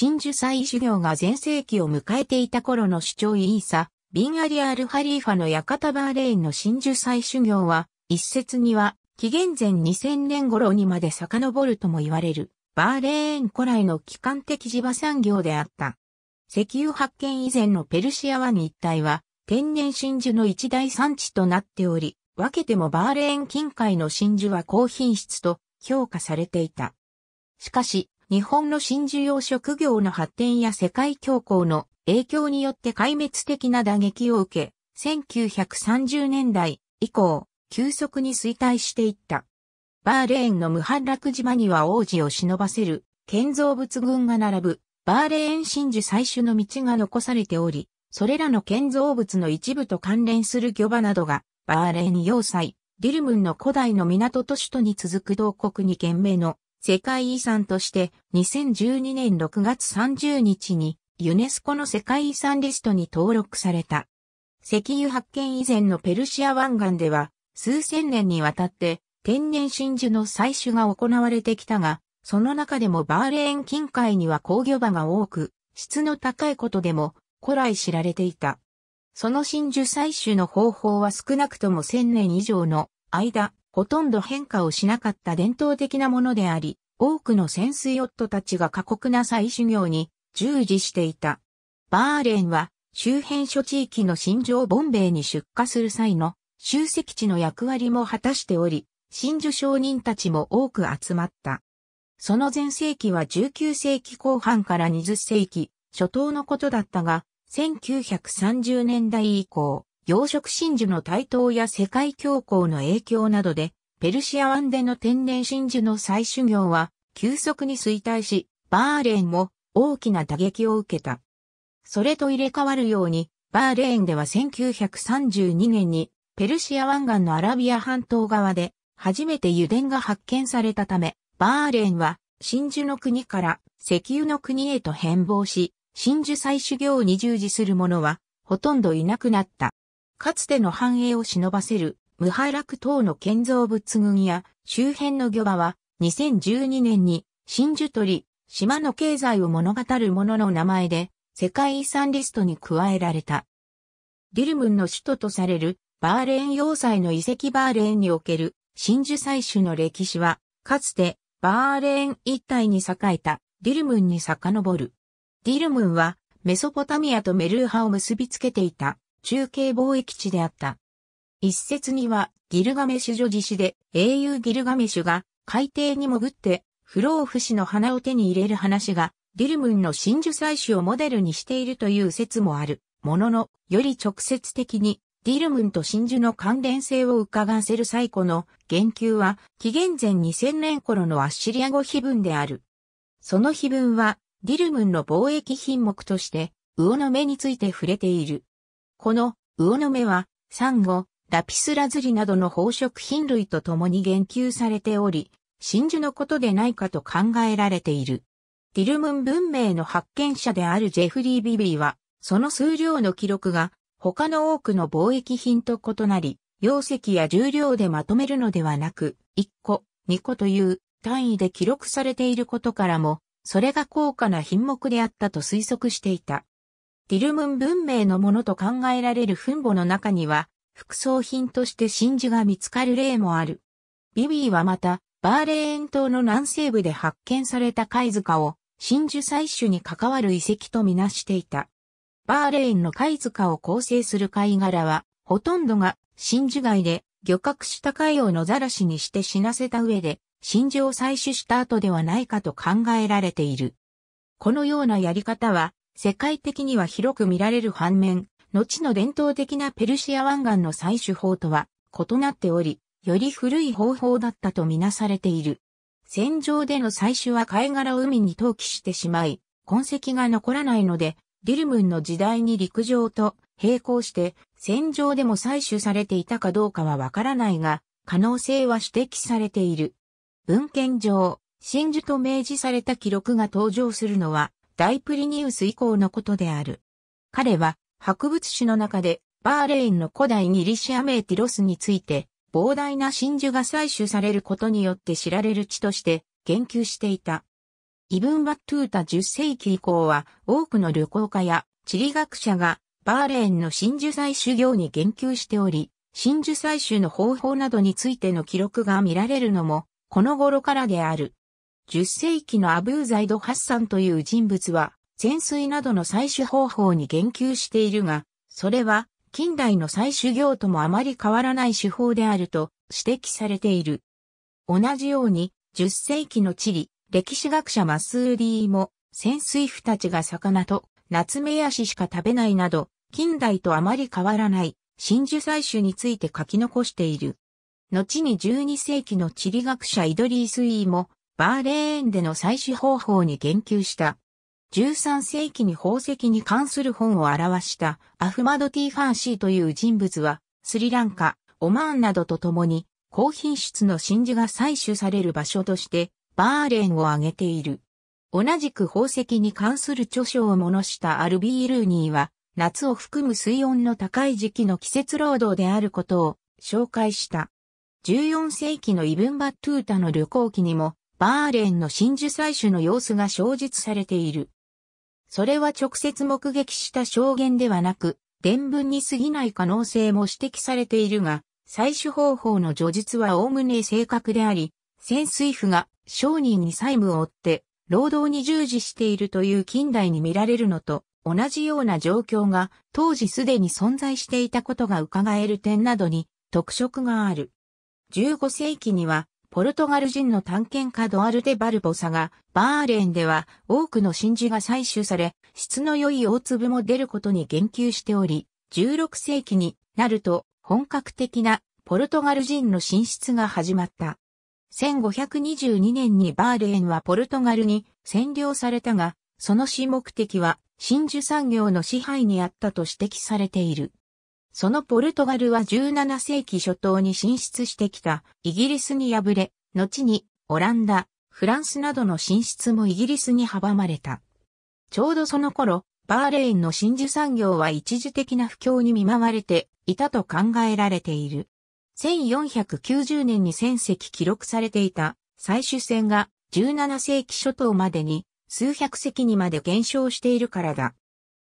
真珠祭修行が全盛期を迎えていた頃の主張イーサ、ビンアリアル・ハリーファの館バーレインの真珠祭修行は、一説には、紀元前2000年頃にまで遡るとも言われる、バーレーン古来の基幹的地場産業であった。石油発見以前のペルシア湾一帯は、天然真珠の一大産地となっており、分けてもバーレーン近海の真珠は高品質と評価されていた。しかし、日本の真珠要職業の発展や世界恐慌の影響によって壊滅的な打撃を受け、1930年代以降、急速に衰退していった。バーレーンの無反落島には王子を忍ばせる建造物群が並ぶバーレーン真珠採取の道が残されており、それらの建造物の一部と関連する漁場などがバーレーン要塞、ディルムンの古代の港都市とに続く同国に懸命の世界遺産として2012年6月30日にユネスコの世界遺産リストに登録された。石油発見以前のペルシア湾岸では数千年にわたって天然真珠の採取が行われてきたが、その中でもバーレーン近海には工業場が多く、質の高いことでも古来知られていた。その真珠採取の方法は少なくとも1000年以上の間、ほとんど変化をしなかった伝統的なものであり、多くの潜水夫たちが過酷な再修行に従事していた。バーレンは周辺諸地域の新城ボンベイに出荷する際の集積地の役割も果たしており、真珠商人たちも多く集まった。その前世紀は19世紀後半から20世紀初頭のことだったが、1930年代以降、養殖真珠の台頭や世界恐慌の影響などで、ペルシア湾での天然真珠の採取業は急速に衰退し、バーレーンも大きな打撃を受けた。それと入れ替わるように、バーレーンでは1932年にペルシア湾岸のアラビア半島側で初めて油田が発見されたため、バーレーンは真珠の国から石油の国へと変貌し、真珠採取業に従事する者はほとんどいなくなった。かつての繁栄を忍ばせる無敗落等の建造物群や周辺の漁場は2012年に真珠取り、島の経済を物語るものの名前で世界遺産リストに加えられた。ディルムンの首都とされるバーレーン要塞の遺跡バーレーンにおける真珠採取の歴史は、かつてバーレーン一帯に栄えたディルムンに遡る。ディルムンはメソポタミアとメルーハを結びつけていた中継貿易地であった。一説にはギルガメシュ女子詩で英雄ギルガメシュが海底に潜って不老不死の花を手に入れる話がディルムンの真珠採取をモデルにしているという説もある。ものの、より直接的にディルムンと真珠の関連性を伺わせる最古の言及は紀元前2000年頃のアッシリア語碑文である。その碑文はディルムンの貿易品目として魚の目について触れている。この魚の目は、サンゴ、ラピスラズリなどの宝飾品類と共に言及されており、真珠のことでないかと考えられている。ティルムン文明の発見者であるジェフリー・ビビーは、その数量の記録が他の多くの貿易品と異なり、容積や重量でまとめるのではなく、1個、2個という単位で記録されていることからも、それが高価な品目であったと推測していた。ディルムン文明のものと考えられる墳墓の中には、副葬品として真珠が見つかる例もある。ビビーはまた、バーレーン島の南西部で発見された貝塚を、真珠採取に関わる遺跡とみなしていた。バーレーンの貝塚を構成する貝殻は、ほとんどが真珠貝で、漁獲した貝を野ざらしにして死なせた上で、真珠を採取した後ではないかと考えられている。このようなやり方は、世界的には広く見られる反面、後の伝統的なペルシア湾岸の採取法とは異なっており、より古い方法だったとみなされている。戦場での採取は貝殻を海に投棄してしまい、痕跡が残らないので、ディルムンの時代に陸上と並行して戦場でも採取されていたかどうかはわからないが、可能性は指摘されている。文献上、真珠と明示された記録が登場するのは大プリニウス以降のことである。彼は、博物誌の中で、バーレインの古代ギリシア名ティロスについて、膨大な真珠が採取されることによって知られる地として言及していた。イブン・バットゥータ10世紀以降は多くの旅行家や地理学者がバーレーンの真珠採取業に言及しており、真珠採取の方法などについての記録が見られるのもこの頃からである。10世紀のアブーザイド・ハッサンという人物は、潜水などの採取方法に言及しているが、それは近代の採取業ともあまり変わらない手法であると指摘されている。同じように、10世紀の地理、歴史学者マスーリーも、潜水婦たちが魚とナツメヤシしか食べないなど、近代とあまり変わらない真珠採取について書き残している。後に12世紀の地理学者イドリースイーもバーレーンでの採取方法に言及した。13世紀に宝石に関する本を表したアフマド・ティ・ファンシーという人物は、スリランカ、オマーンなどと共に、高品質の真珠が採取される場所として、バーレーンを挙げている。同じく宝石に関する著書を物したアルビー・ルーニーは、夏を含む水温の高い時期の季節労働であることを紹介した。14世紀のイブンバットゥータの旅行記にもバーレンの真珠採取の様子が詳述されている。それは直接目撃した証言ではなく、伝聞に過ぎない可能性も指摘されているが、採取方法の叙述は概ね正確であり、潜水夫が商人に債務を負って労働に従事しているという近代に見られるのと同じような状況が当時すでに存在していたことが伺える点などに特色がある。15世紀にはポルトガル人の探検家ドアルテ・バルボサが、バーレーンでは多くの真珠が採取され、質の良い大粒も出ることに言及しており、16世紀になると本格的なポルトガル人の進出が始まった。1522年にバーレーンはポルトガルに占領されたが、その主目的は真珠産業の支配にあったと指摘されている。そのポルトガルは17世紀初頭に進出してきたイギリスに敗れ、後にオランダ、フランスなどの進出もイギリスに阻まれた。ちょうどその頃、バーレーンの真珠産業は一時的な不況に見舞われていたと考えられている。1490年に1000記録されていた採取船が17世紀初頭までに数百隻にまで減少しているからだ。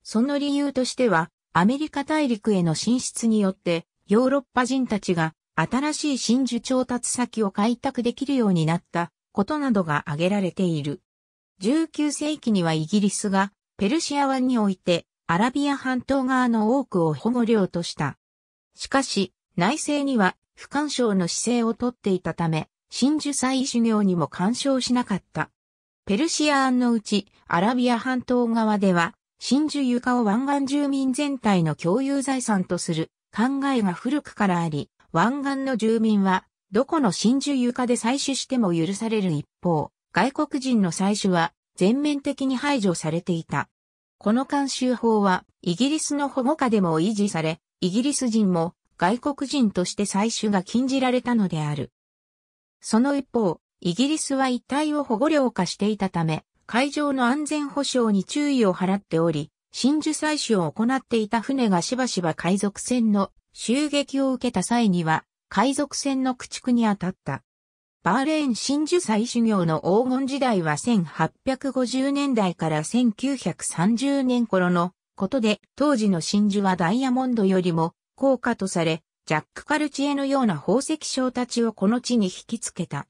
その理由としては、アメリカ大陸への進出によって、ヨーロッパ人たちが新しい真珠調達先を開拓できるようになったことなどが挙げられている。19世紀にはイギリスがペルシア湾においてアラビア半島側の多くを保護領とした。しかし、内政には不干渉の姿勢をとっていたため、真珠祭修行にも干渉しなかった。ペルシア案のうちアラビア半島側では真珠床を湾岸住民全体の共有財産とする考えが古くからあり、湾岸の住民は、どこの真珠床で採取しても許される一方、外国人の採取は全面的に排除されていた。この慣習法は、イギリスの保護下でも維持され、イギリス人も外国人として採取が禁じられたのである。その一方、イギリスは一帯を保護領化していたため、海上の安全保障に注意を払っており、真珠採取を行っていた船がしばしば海賊船の襲撃を受けた際には、海賊船の駆逐に当たった。バーレーン真珠採取業の黄金時代は1850年代から1930年頃のことで、当時の真珠はダイヤモンドよりも高価とされ、ジャック・カルチエのような宝石商たちをこの地に引きつけた。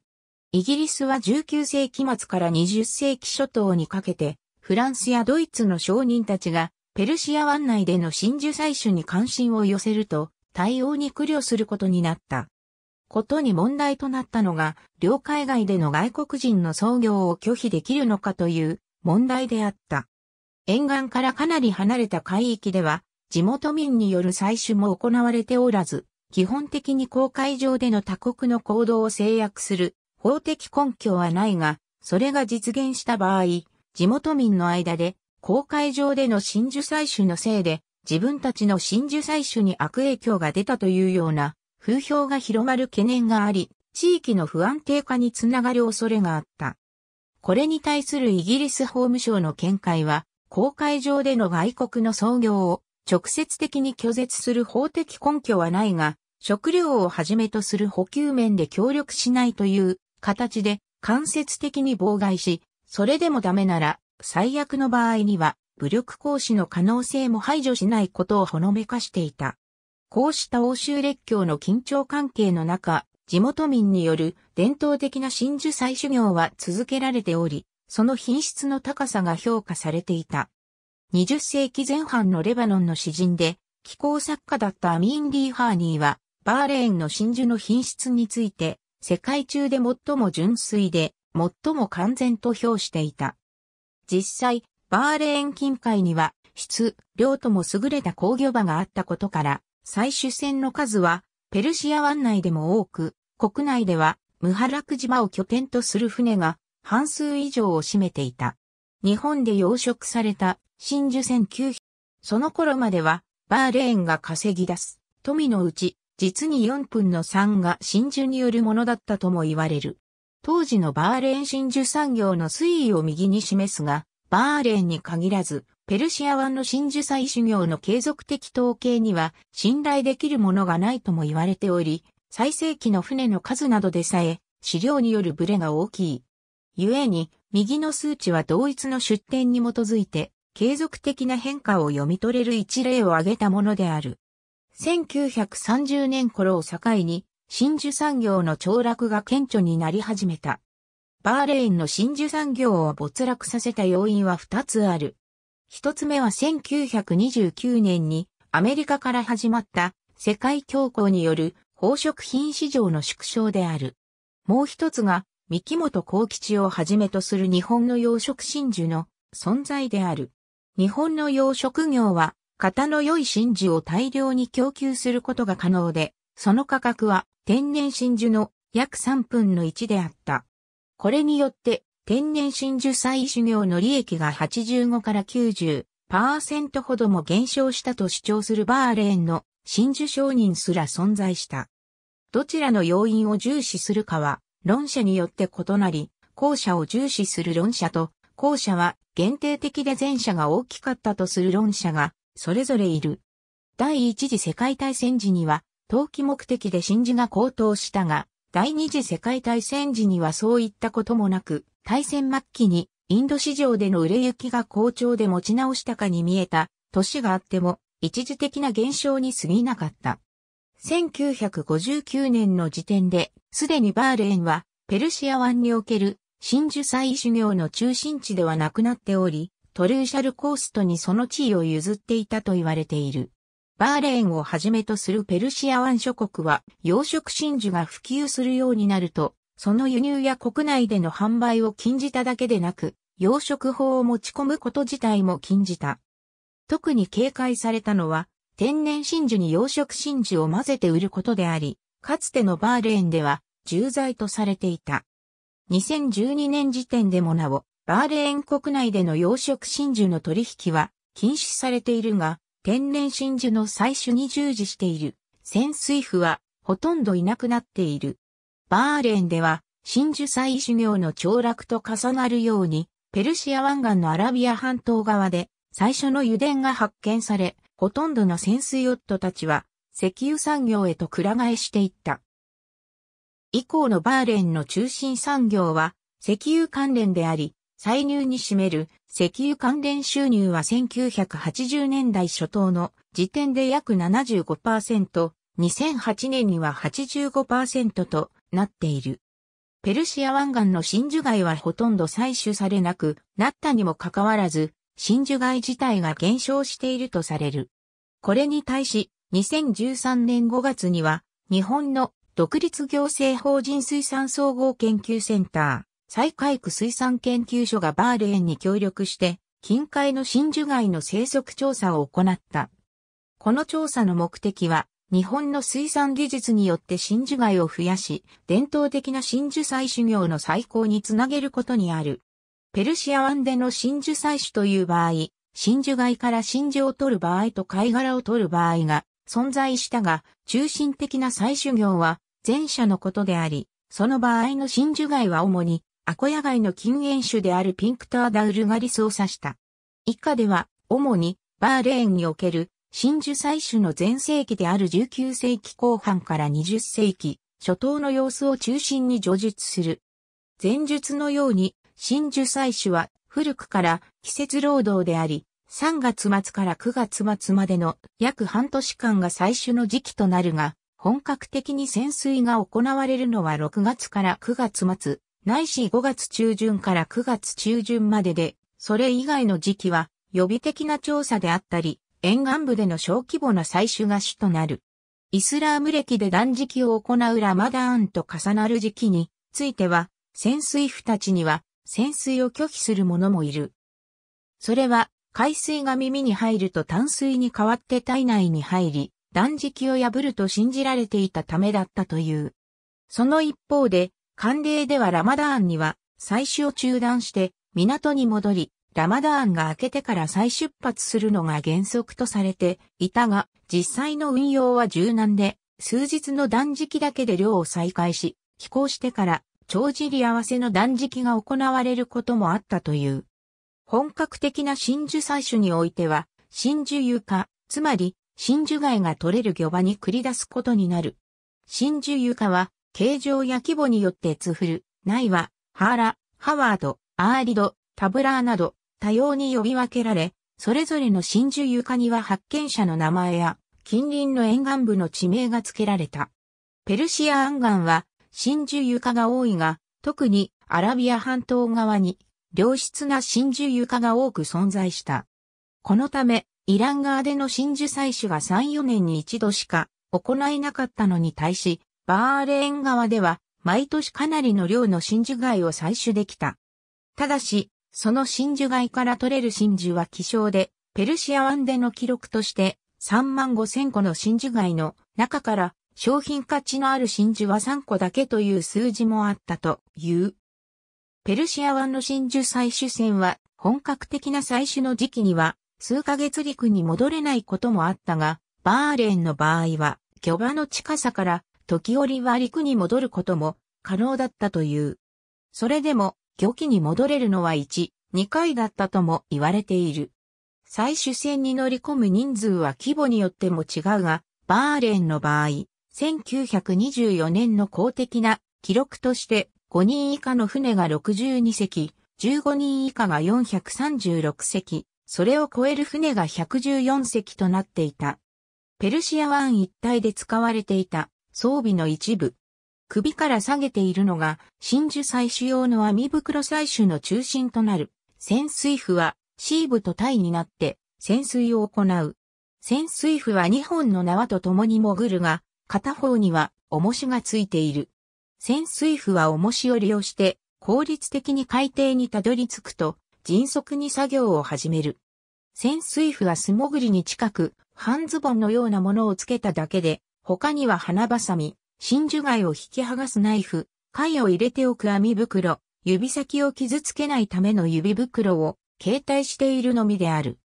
イギリスは19世紀末から20世紀初頭にかけて、フランスやドイツの商人たちが、ペルシア湾内での真珠採取に関心を寄せると、対応に苦慮することになった。ことに問題となったのが、領海外での外国人の操業を拒否できるのかという問題であった。沿岸からかなり離れた海域では、地元民による採取も行われておらず、基本的に公海上での他国の行動を制約する法的根拠はないが、それが実現した場合、地元民の間で、公海上での真珠採取のせいで、自分たちの真珠採取に悪影響が出たというような、風評が広まる懸念があり、地域の不安定化につながる恐れがあった。これに対するイギリス法務省の見解は、公海上での外国の操業を直接的に拒絶する法的根拠はないが、食料をはじめとする補給面で協力しないという形で間接的に妨害し、それでもダメなら、最悪の場合には、武力行使の可能性も排除しないことをほのめかしていた。こうした欧州列強の緊張関係の中、地元民による伝統的な真珠採取業は続けられており、その品質の高さが評価されていた。20世紀前半のレバノンの詩人で、気候作家だったアミン・リー・ハーニーは、バーレーンの真珠の品質について、世界中で最も純粋で、最も完全と評していた。実際、バーレーン近海には、質、量とも優れた工業場があったことから、採取船の数は、ペルシア湾内でも多く、国内では、ムハラク島を拠点とする船が、半数以上を占めていた。日本で養殖された、真珠船9 0 0その頃までは、バーレーンが稼ぎ出す、富のうち、実に4分の3が真珠によるものだったとも言われる。当時のバーレーン真珠産業の推移を右に示すが、バーレーンに限らず、ペルシア湾の真珠採取業の継続的統計には信頼できるものがないとも言われており、最盛期の船の数などでさえ、資料によるブレが大きい。故に、右の数値は同一の出典に基づいて、継続的な変化を読み取れる一例を挙げたものである。1930年頃を境に、真珠産業の凋落が顕著になり始めた。バーレーンの真珠産業を没落させた要因は二つある。一つ目は1929年にアメリカから始まった世界恐慌による宝飾品市場の縮小である。もう一つが、三木本幸吉をはじめとする日本の養殖真珠の存在である。日本の養殖業は型の良い真珠を大量に供給することが可能で、その価格は天然真珠の約3分の1であった。これによって天然真珠採取業の利益が85から90%ほども減少したと主張するバーレーンの真珠商人すら存在した。どちらの要因を重視するかは論者によって異なり、後者を重視する論者と後者は限定的で前者が大きかったとする論者がそれぞれいる。第一次世界大戦時には、投機目的で真珠が高騰したが、第二次世界大戦時にはそういったこともなく、大戦末期にインド市場での売れ行きが好調で持ち直したかに見えた年があっても、一時的な減少に過ぎなかった。1959年の時点で、すでにバーレーンは、ペルシア湾における真珠祭修行の中心地ではなくなっており、トルーシャルコーストにその地位を譲っていたと言われている。バーレーンをはじめとするペルシア湾諸国は養殖真珠が普及するようになると、その輸入や国内での販売を禁じただけでなく、養殖法を持ち込むこと自体も禁じた。特に警戒されたのは、天然真珠に養殖真珠を混ぜて売ることであり、かつてのバーレーンでは重罪とされていた。2012年時点でもなお、バーレーン国内での養殖真珠の取引は禁止されているが、天然真珠の採取に従事している潜水夫はほとんどいなくなっている。バーレーンでは真珠採取業の凋落と重なるように、ペルシア湾岸のアラビア半島側で最初の油田が発見され、ほとんどの潜水夫たちは石油産業へとく替えしていった。以降のバーレーンの中心産業は石油関連であり、歳入に占める石油関連収入は1980年代初頭の時点で約75%、2008年には85%となっている。ペルシア湾岸の真珠貝はほとんど採取されなくなったにもかかわらず、真珠貝自体が減少しているとされる。これに対し、2013年5月には、日本の独立行政法人水産総合研究センター、西海区水産研究所がバーレーンに協力して、近海の真珠貝の生息調査を行った。この調査の目的は、日本の水産技術によって真珠貝を増やし、伝統的な真珠採取業の再興につなげることにある。ペルシア湾での真珠採取という場合、真珠貝から真珠を取る場合と貝殻を取る場合が存在したが、中心的な採取業は前者のことであり、その場合の真珠貝は主にアコヤ街の禁煙種であるピンクターダウルガリスを指した。以下では、主に、バーレーンにおける、真珠採取の前世紀である19世紀後半から20世紀、初頭の様子を中心に叙述する。前述のように、真珠採取は古くから季節労働であり、3月末から9月末までの約半年間が採取の時期となるが、本格的に潜水が行われるのは6月から9月末、ないし5月中旬から9月中旬までで、それ以外の時期は予備的な調査であったり、沿岸部での小規模な採取が主となる。イスラーム歴で断食を行うラマダーンと重なる時期については、潜水婦たちには潜水を拒否する者もいる。それは、海水が耳に入ると淡水に変わって体内に入り、断食を破ると信じられていたためだったという。その一方で、寒令ではラマダーンには、採取を中断して、港に戻り、ラマダーンが明けてから再出発するのが原則とされていたが、実際の運用は柔軟で、数日の断食だけで漁を再開し、飛行してから、帳尻合わせの断食が行われることもあったという。本格的な真珠採取においては、真珠床、つまり、真珠貝が取れる漁場に繰り出すことになる。真珠床は、形状や規模によってツフル、ないは、ハーラ、ハワード、アーリド、タブラーなど、多様に呼び分けられ、それぞれの真珠床には発見者の名前や、近隣の沿岸部の地名が付けられた。ペルシア湾岸は、真珠床が多いが、特にアラビア半島側に、良質な真珠床が多く存在した。このため、イラン側での真珠採取が3、4年に一度しか行えなかったのに対し、バーレーン側では、毎年かなりの量の真珠貝を採取できた。ただし、その真珠貝から取れる真珠は希少で、ペルシア湾での記録として、3万5千個の真珠貝の中から、商品価値のある真珠は3個だけという数字もあったという。ペルシア湾の真珠採取船は、本格的な採取の時期には、数ヶ月陸に戻れないこともあったが、バーレーンの場合は、漁場の近さから時折は陸に戻ることも可能だったという。それでも、漁期に戻れるのは1、2回だったとも言われている。採取戦に乗り込む人数は規模によっても違うが、バーレンの場合、1924年の公的な記録として5人以下の船が62隻、15人以下が436隻、それを超える船が114隻となっていた。ペルシア湾一帯で使われていた装備の一部。首から下げているのが、真珠採取用の網袋採取の中心となる、潜水符は、シーブと体になって、潜水を行う。潜水符は2本の縄と共に潜るが、片方には、重しがついている。潜水符は重しを利用して、効率的に海底にたどり着くと、迅速に作業を始める。潜水符は素潜りに近く、半ズボンのようなものをつけただけで、他には花ばさみ、真珠貝を引き剥がすナイフ、貝を入れておく網袋、指先を傷つけないための指袋を携帯しているのみである。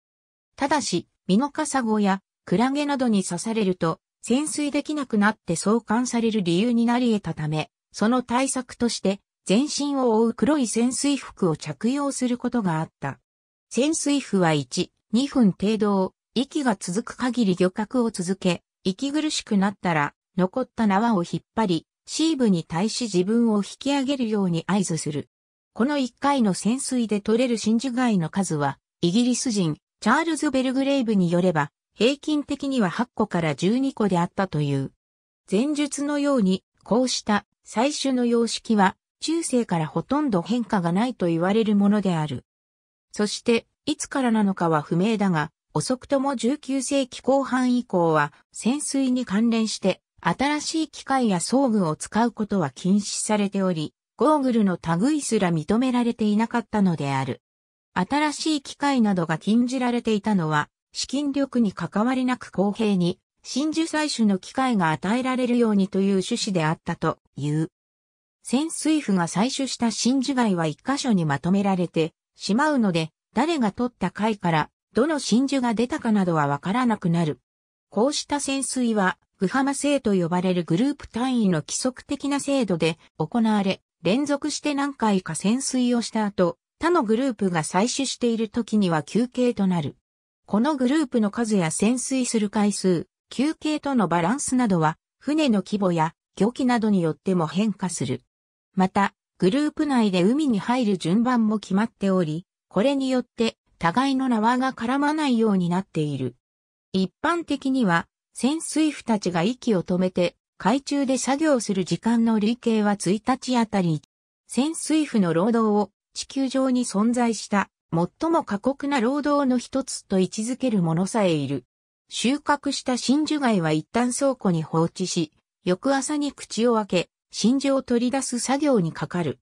ただし、ミノカサゴやクラゲなどに刺されると潜水できなくなって送還される理由になり得たため、その対策として全身を覆う黒い潜水服を着用することがあった。潜水服は1、2分程度を息が続く限り漁獲を続け、息苦しくなったら、残った縄を引っ張り、シーブに対し自分を引き上げるように合図する。この1回の潜水で取れる真珠貝の数は、イギリス人、チャールズ・ベルグレイブによれば、平均的には8個から12個であったという。前述のように、こうした採取の様式は、中世からほとんど変化がないと言われるものである。そして、いつからなのかは不明だが、遅くとも19世紀後半以降は潜水に関連して新しい機械や装具を使うことは禁止されており、ゴーグルの類すら認められていなかったのである。新しい機械などが禁じられていたのは、資金力に関わりなく公平に、真珠採取の機会が与えられるようにという趣旨であったという。潜水夫が採取した真珠貝は一箇所にまとめられてしまうので、誰が取った貝からどの真珠が出たかなどはわからなくなる。こうした潜水は、グハマ制と呼ばれるグループ単位の規則的な制度で行われ、連続して何回か潜水をした後、他のグループが採取している時には休憩となる。このグループの数や潜水する回数、休憩とのバランスなどは、船の規模や漁期などによっても変化する。また、グループ内で海に入る順番も決まっており、これによって互いの縄が絡まないようになっている。一般的には、潜水夫たちが息を止めて、海中で作業する時間の累計は1日あたり、潜水夫の労働を地球上に存在した最も過酷な労働の一つと位置づける者さえいる。収穫した真珠貝は一旦倉庫に放置し、翌朝に口を開け、真珠を取り出す作業にかかる。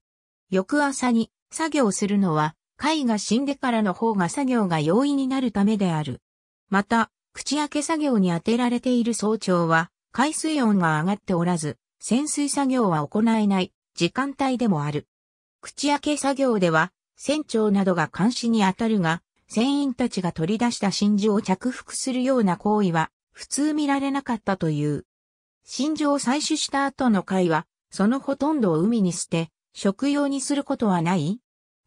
翌朝に作業するのは貝が死んでからの方が作業が容易になるためである。また、口開け作業に当てられている早朝は、海水温が上がっておらず、潜水作業は行えない時間帯でもある。口開け作業では、船長などが監視に当たるが、船員たちが取り出した真珠を着服するような行為は、普通見られなかったという。真珠を採取した後の貝は、そのほとんどを海に捨て、食用にすることはない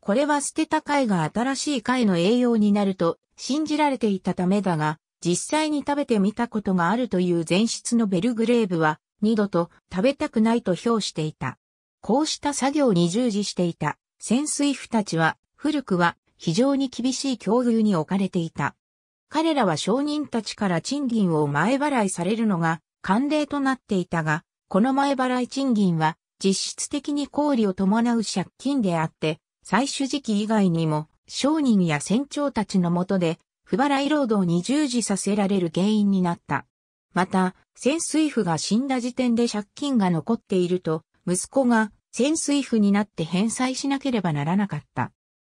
これは捨てた貝が新しい貝の栄養になると信じられていたためだが、実際に食べてみたことがあるという前室のベルグレーブは、二度と食べたくないと評していた。こうした作業に従事していた潜水夫たちは、古くは非常に厳しい境遇に置かれていた。彼らは商人たちから賃金を前払いされるのが慣例となっていたが、この前払い賃金は実質的に氷を伴う借金であって、採取時期以外にも、商人や船長たちのもとで、不払い労働に従事させられる原因になった。また、潜水夫が死んだ時点で借金が残っていると、息子が潜水夫になって返済しなければならなかった。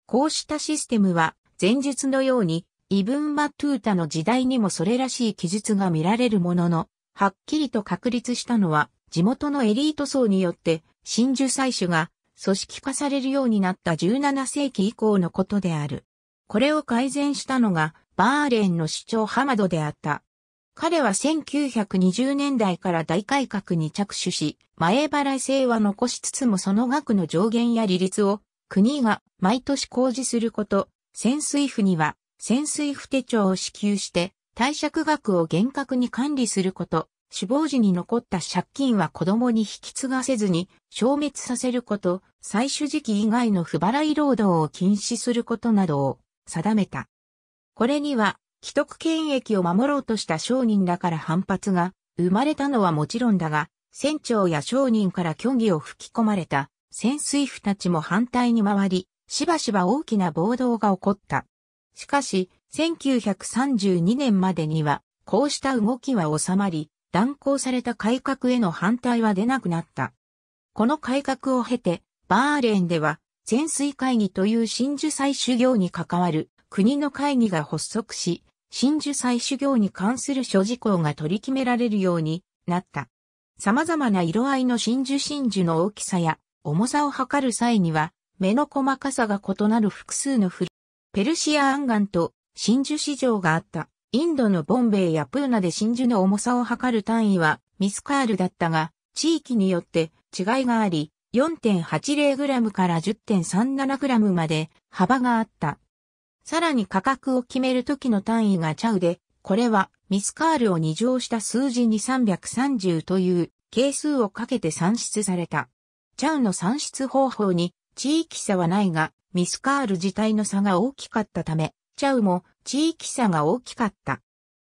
こうしたシステムは、前述のように、イブン・マトゥータの時代にもそれらしい記述が見られるものの、はっきりと確立したのは、地元のエリート層によって、真珠採取が組織化されるようになった17世紀以降のことである。これを改善したのが、バーレンの首長ハマドであった。彼は1920年代から大改革に着手し、前払い制は残しつつもその額の上限や利率を国が毎年公示すること、潜水府には潜水府手帳を支給して貸借額を厳格に管理すること、死亡時に残った借金は子供に引き継がせずに消滅させること、採取時期以外の不払い労働を禁止することなどを定めた。これには、既得権益を守ろうとした商人らから反発が生まれたのはもちろんだが、船長や商人から虚偽を吹き込まれた潜水夫たちも反対に回り、しばしば大きな暴動が起こった。しかし、1932年までには、こうした動きは収まり、断行された改革への反対は出なくなった。この改革を経て、バーレーンでは、潜水会議という真珠採取業に関わる国の会議が発足し、真珠採取業に関する諸事項が取り決められるようになった。様々な色合いの真珠真珠の大きさや重さを測る際には、目の細かさが異なる複数のフル、ペルシア湾岸と真珠市場があった。インドのボンベイやプーナで真珠の重さを測る単位はミスカールだったが、地域によって違いがあり、4.80g から 10.37g まで幅があった。さらに価格を決めるときの単位がチャウで、これはミスカールを2乗した数字に330という係数をかけて算出された。チャウの算出方法に地域差はないが、ミスカール自体の差が大きかったため、チャウも地域差が大きかった。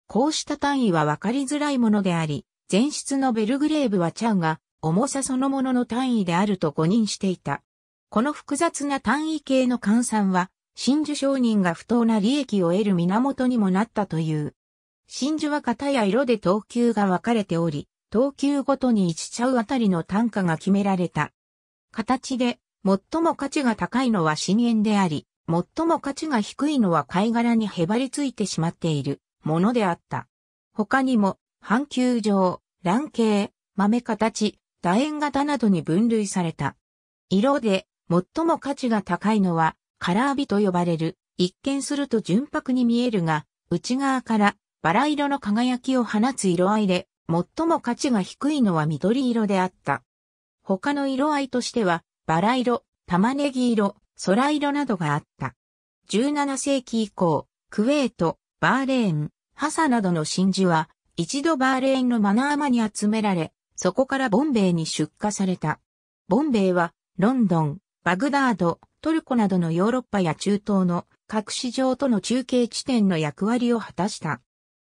こうした単位は分かりづらいものであり、前出のベルグレーブはチャウが重さそのものの単位であると誤認していた。この複雑な単位系の換算は、真珠商人が不当な利益を得る源にもなったという。真珠は型や色で等級が分かれており、等級ごとに1ちゃうあたりの単価が決められた。形で、最も価値が高いのは深淵であり、最も価値が低いのは貝殻にへばりついてしまっているものであった。他にも、半球状、卵形、豆形、楕円型などに分類された。色で最も価値が高いのは、カラービと呼ばれる、一見すると純白に見えるが、内側からバラ色の輝きを放つ色合いで、最も価値が低いのは緑色であった。他の色合いとしては、バラ色、玉ねぎ色、空色などがあった。17世紀以降、クウェート、バーレーン、ハサなどの真珠は、一度バーレーンのマナーマに集められ、そこからボンベイに出荷された。ボンベイは、ロンドン、バグダード、トルコなどのヨーロッパや中東の各市場との中継地点の役割を果たした。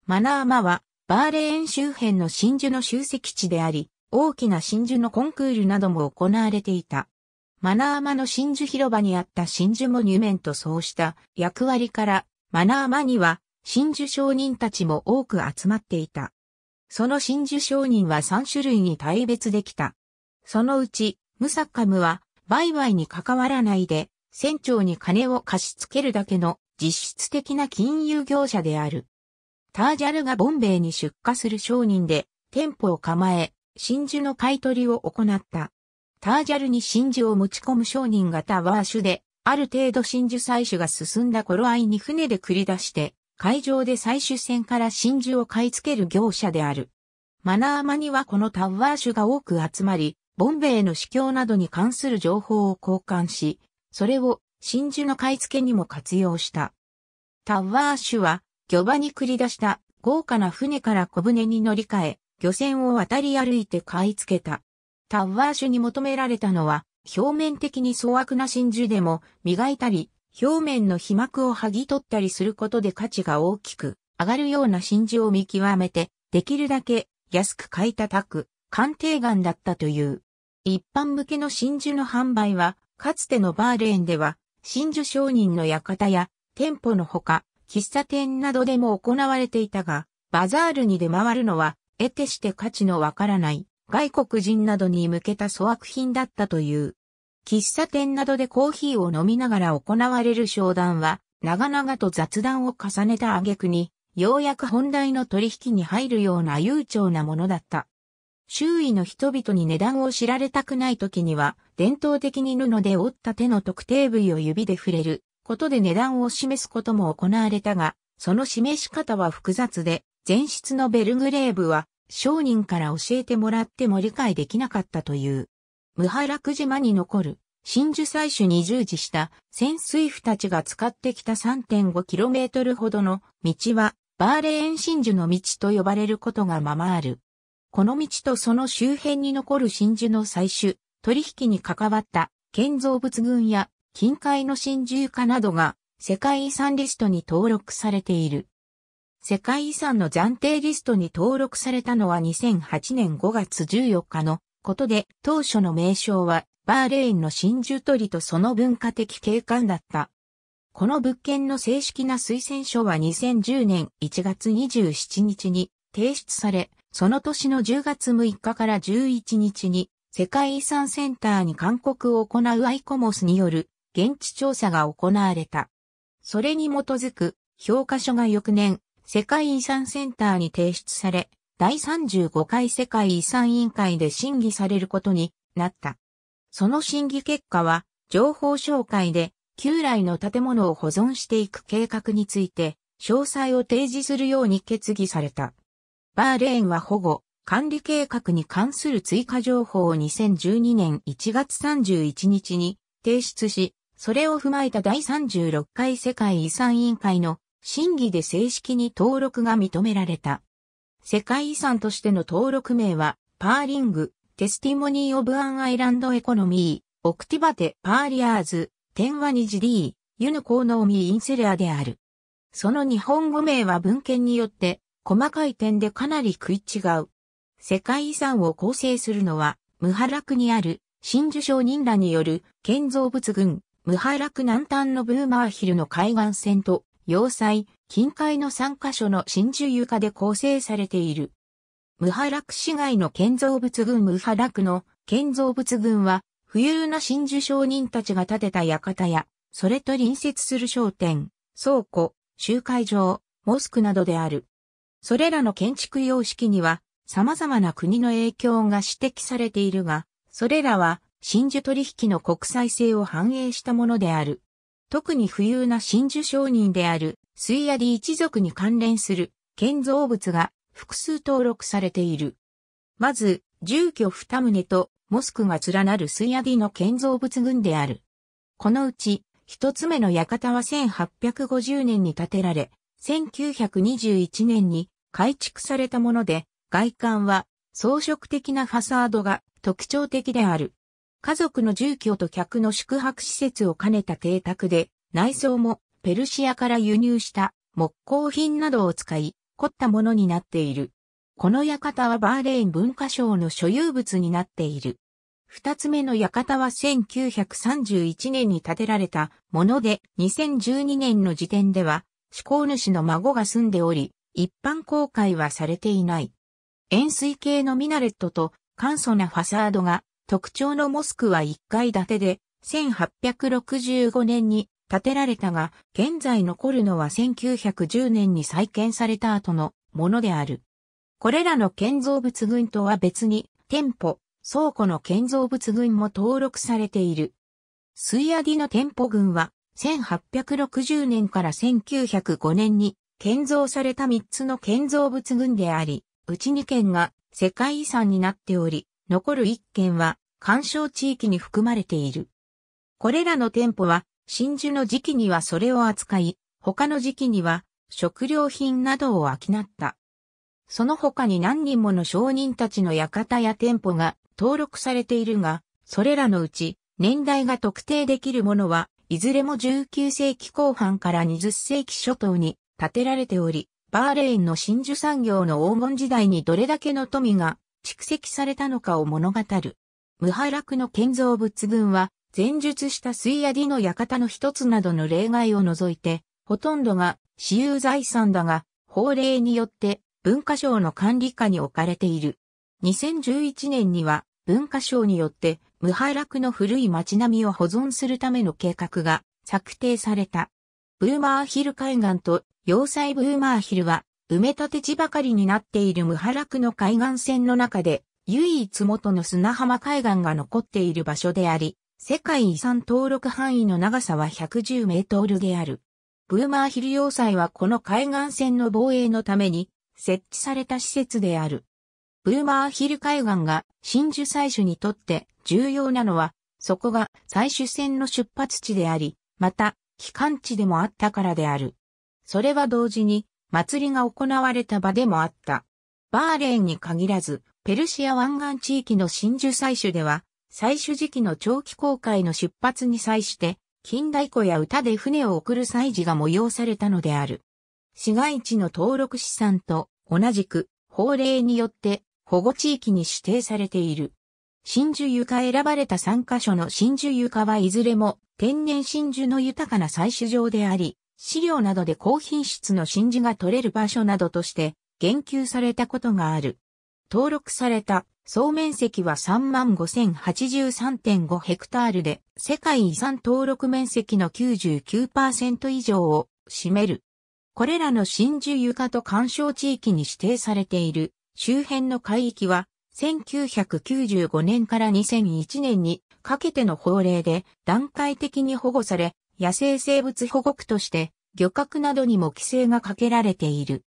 マナーマは、バーレーン周辺の真珠の集積地であり、大きな真珠のコンクールなども行われていた。マナーマの真珠広場にあった真珠モニュメントそうした役割から、マナーマには真珠商人たちも多く集まっていた。その真珠商人は3種類に大別できた。そのうち、ムサッカムは、売買に関わらないで、船長に金を貸し付けるだけの実質的な金融業者である。タージャルがボンベイに出荷する商人で、店舗を構え、真珠の買い取りを行った。タージャルに真珠を持ち込む商人がタワー種で、ある程度真珠採取が進んだ頃合いに船で繰り出して、海上で採取船から真珠を買い付ける業者である。マナーマにはこのタワー種が多く集まり、ボンベイの市況などに関する情報を交換し、それを真珠の買い付けにも活用した。タワー種は、漁場に繰り出した豪華な船から小舟に乗り換え、漁船を渡り歩いて買い付けた。タッワー種に求められたのは、表面的に粗悪な真珠でも磨いたり、表面の皮膜を剥ぎ取ったりすることで価値が大きく上がるような真珠を見極めて、できるだけ安く買い叩く鑑定眼だったという。一般向けの真珠の販売は、かつてのバーレーンでは、真珠商人の館や店舗のほか、喫茶店などでも行われていたが、バザールに出回るのは、得てして価値のわからない外国人などに向けた粗悪品だったという。喫茶店などでコーヒーを飲みながら行われる商談は、長々と雑談を重ねた挙句に、ようやく本題の取引に入るような悠長なものだった。周囲の人々に値段を知られたくない時には、伝統的に布で折った手の特定部位を指で触れることで値段を示すことも行われたが、その示し方は複雑で、前室のベルグレーブは商人から教えてもらっても理解できなかったという。無波楽島に残る真珠採取に従事した潜水夫たちが使ってきた 3.5km ほどの道はバーレーン真珠の道と呼ばれることがままある。この道とその周辺に残る真珠の採取、取引に関わった建造物群や近海の真珠化などが世界遺産リストに登録されている。世界遺産の暫定リストに登録されたのは2008年5月14日のことで、当初の名称はバーレインの真珠鳥とその文化的景観だった。この物件の正式な推薦書は2010年1月27日に提出され、その年の10月6日から11日に世界遺産センターに勧告を行うアイコモスによる現地調査が行われた。それに基づく評価書が翌年世界遺産センターに提出され、第35回世界遺産委員会で審議されることになった。その審議結果は、情報紹介で、旧来の建物を保存していく計画について、詳細を提示するように決議された。バーレーンは保護、管理計画に関する追加情報を2012年1月31日に提出し、それを踏まえた第36回世界遺産委員会の審議で正式に登録が認められた。世界遺産としての登録名は、パーリング、テスティモニー・オブ・アン・アイランド・エコノミー、オクティバテ・パーリアーズ、テンワニジディー、ユヌコーノーミー・インセレアである。その日本語名は文献によって、細かい点でかなり食い違う。世界遺産を構成するのは、ムハラクにある、真珠商人らによる建造物群、ムハラク南端のブーマーヒルの海岸線と、要塞、近海の3カ所の真珠床で構成されている。ムハラク市街の建造物群ムハラクの建造物群は、富裕な真珠商人たちが建てた館や、それと隣接する商店、倉庫、集会場、モスクなどである。それらの建築様式には、様々な国の影響が指摘されているが、それらは真珠取引の国際性を反映したものである。特に富裕な真珠商人であるスイヤ一族に関連する建造物が複数登録されている。まず、住居二棟とモスクが連なるスイヤの建造物群である。このうち、一つ目の館は1850年に建てられ、1921年に改築されたもので、外観は装飾的なファサードが特徴的である。家族の住居と客の宿泊施設を兼ねた邸宅で、内装もペルシアから輸入した木工品などを使い、凝ったものになっている。この館はバーレーン文化省の所有物になっている。二つ目の館は1931年に建てられたもので、2012年の時点では、思考主の孫が住んでおり、一般公開はされていない。円錐形のミナレットと簡素なファサードが特徴のモスクは1階建てで、1865年に建てられたが、現在残るのは1910年に再建された後のものである。これらの建造物群とは別に、店舗、倉庫の建造物群も登録されている。水アディの店舗群は、1860年から1905年に建造された3つの建造物群であり、うち2件が世界遺産になっており、残る1軒は、干渉地域に含まれている。これらの店舗は、真珠の時期にはそれを扱い、他の時期には、食料品などを商った。その他に何人もの商人たちの館や店舗が登録されているが、それらのうち年代が特定できるものは、いずれも19世紀後半から20世紀初頭に建てられており、バーレインの真珠産業の黄金時代にどれだけの富が蓄積されたのかを物語る。無敗落の建造物群は、前述した水やディの館の一つなどの例外を除いて、ほとんどが私有財産だが、法令によって文化省の管理下に置かれている。2011年には文化省によって無敗落の古い街並みを保存するための計画が策定された。ブーマーヒル海岸と要塞ブーマーヒルは埋め立て地ばかりになっている無波落の海岸線の中で、唯一元の砂浜海岸が残っている場所であり、世界遺産登録範囲の長さは110メートルである。ブーマーヒル要塞はこの海岸線の防衛のために設置された施設である。ブーマーヒル海岸が真珠採取にとって重要なのは、そこが採取船の出発地であり、また、帰還地でもあったからである。それは同時に、祭りが行われた場でもあった。バーレーンに限らず、ペルシア湾岸地域の真珠採取では、採取時期の長期航海の出発に際して、近代湖や歌で船を送る祭事が催されたのである。市街地の登録資産と同じく法令によって保護地域に指定されている。真珠床選ばれた3カ所の真珠床はいずれも天然真珠の豊かな採取場であり、資料などで高品質の真珠が取れる場所などとして言及されたことがある。登録された総面積は35,083.5ヘクタールで世界遺産登録面積の99%以上を占める。これらの真珠床と干渉地域に指定されている周辺の海域は1995年から2001年にかけての法令で段階的に保護され野生生物保護区として漁獲などにも規制がかけられている。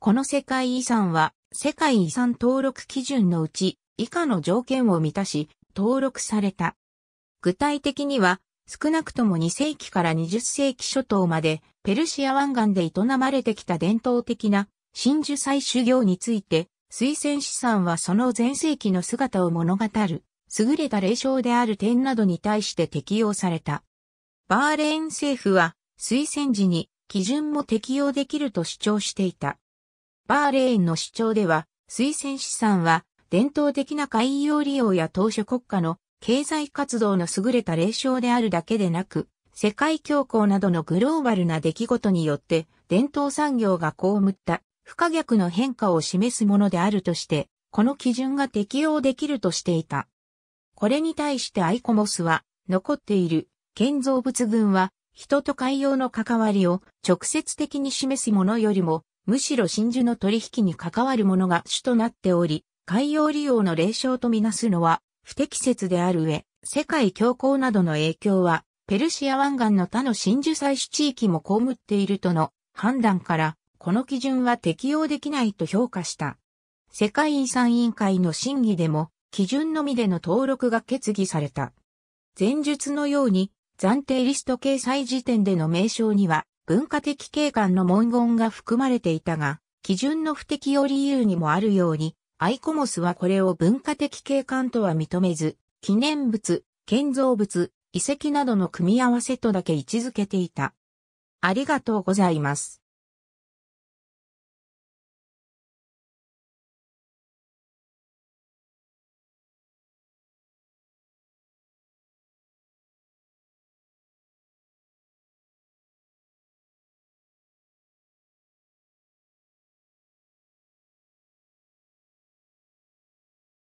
この世界遺産は世界遺産登録基準のうち以下の条件を満たし登録された。具体的には少なくとも2世紀から20世紀初頭までペルシア湾岸で営まれてきた伝統的な真珠採取業について推薦資産はその前世紀の姿を物語る優れた霊障である点などに対して適用された。バーレーン政府は推薦時に基準も適用できると主張していた。バーレーンの主張では、推薦資産は伝統的な海洋利用や当初国家の経済活動の優れた霊障であるだけでなく、世界恐慌などのグローバルな出来事によって伝統産業が被った不可逆の変化を示すものであるとして、この基準が適用できるとしていた。これに対してアイコモスは、残っている建造物群は、人と海洋の関わりを直接的に示すものよりも、むしろ真珠の取引に関わるものが主となっており、海洋利用の霊障とみなすのは不適切である上、世界恐慌などの影響は、ペルシア湾岸の他の真珠採取地域も被っているとの判断から、この基準は適用できないと評価した。世界遺産委員会の審議でも、基準のみでの登録が決議された。前述のように、暫定リスト掲載時点での名称には、文化的景観の文言が含まれていたが、基準の不適用理由にもあるように、アイコモスはこれを文化的景観とは認めず、記念物、建造物、遺跡などの組み合わせとだけ位置づけていた。ありがとうございます。